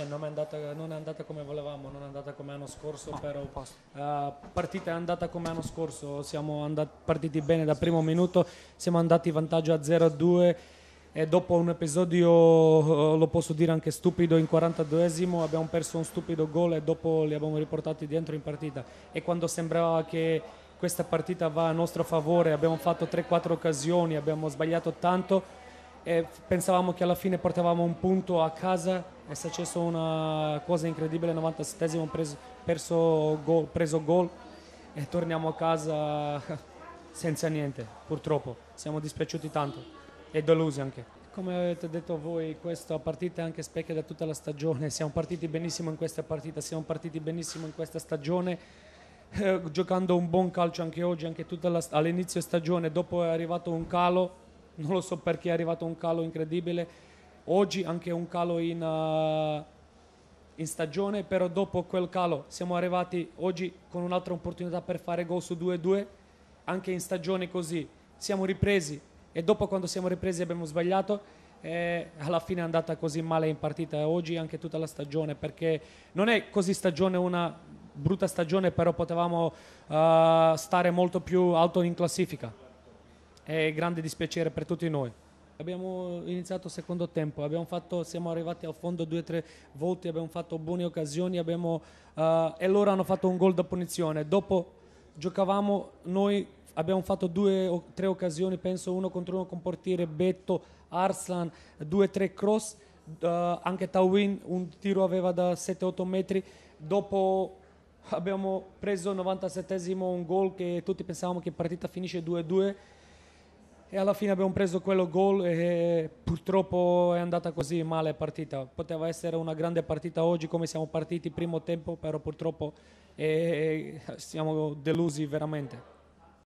eh, non, è andata, non, è andata, come volevamo, non è andata come l'anno scorso, no, ah, però uh, partita è andata come l'anno scorso, siamo andati, partiti bene dal primo minuto, siamo andati in vantaggio a 0-2 e dopo un episodio, eh, lo posso dire anche stupido, in 42esimo abbiamo perso un stupido gol e dopo li abbiamo riportati dentro in partita e quando sembrava che questa partita va a nostro favore, abbiamo fatto 3-4 occasioni, abbiamo sbagliato tanto e pensavamo che alla fine portavamo un punto a casa è successo una cosa incredibile 97esimo preso, gol, preso gol e torniamo a casa senza niente purtroppo siamo dispiaciuti tanto e delusi anche come avete detto voi questa partita è anche specchia da tutta la stagione siamo partiti benissimo in questa partita siamo partiti benissimo in questa stagione eh, giocando un buon calcio anche oggi anche la, all'inizio stagione dopo è arrivato un calo non lo so perché è arrivato un calo incredibile. Oggi anche un calo in, uh, in stagione, però dopo quel calo siamo arrivati oggi con un'altra opportunità per fare gol su 2-2, anche in stagione così. Siamo ripresi e dopo quando siamo ripresi abbiamo sbagliato e alla fine è andata così male in partita oggi anche tutta la stagione perché non è così stagione una brutta stagione però potevamo uh, stare molto più alto in classifica è grande dispiacere per tutti noi. Abbiamo iniziato il secondo tempo, fatto, siamo arrivati al fondo due o tre volte, abbiamo fatto buone occasioni abbiamo, uh, e loro hanno fatto un gol da punizione. Dopo giocavamo noi, abbiamo fatto due o tre occasioni, penso uno contro uno con portiere Betto, Arslan, due o tre cross, uh, anche Tawin un tiro aveva da 7-8 metri. Dopo abbiamo preso il 97 un gol che tutti pensavamo che partita finisce 2-2 e alla fine abbiamo preso quello gol e purtroppo è andata così male la partita. Poteva essere una grande partita oggi come siamo partiti primo tempo, però purtroppo eh, siamo delusi veramente.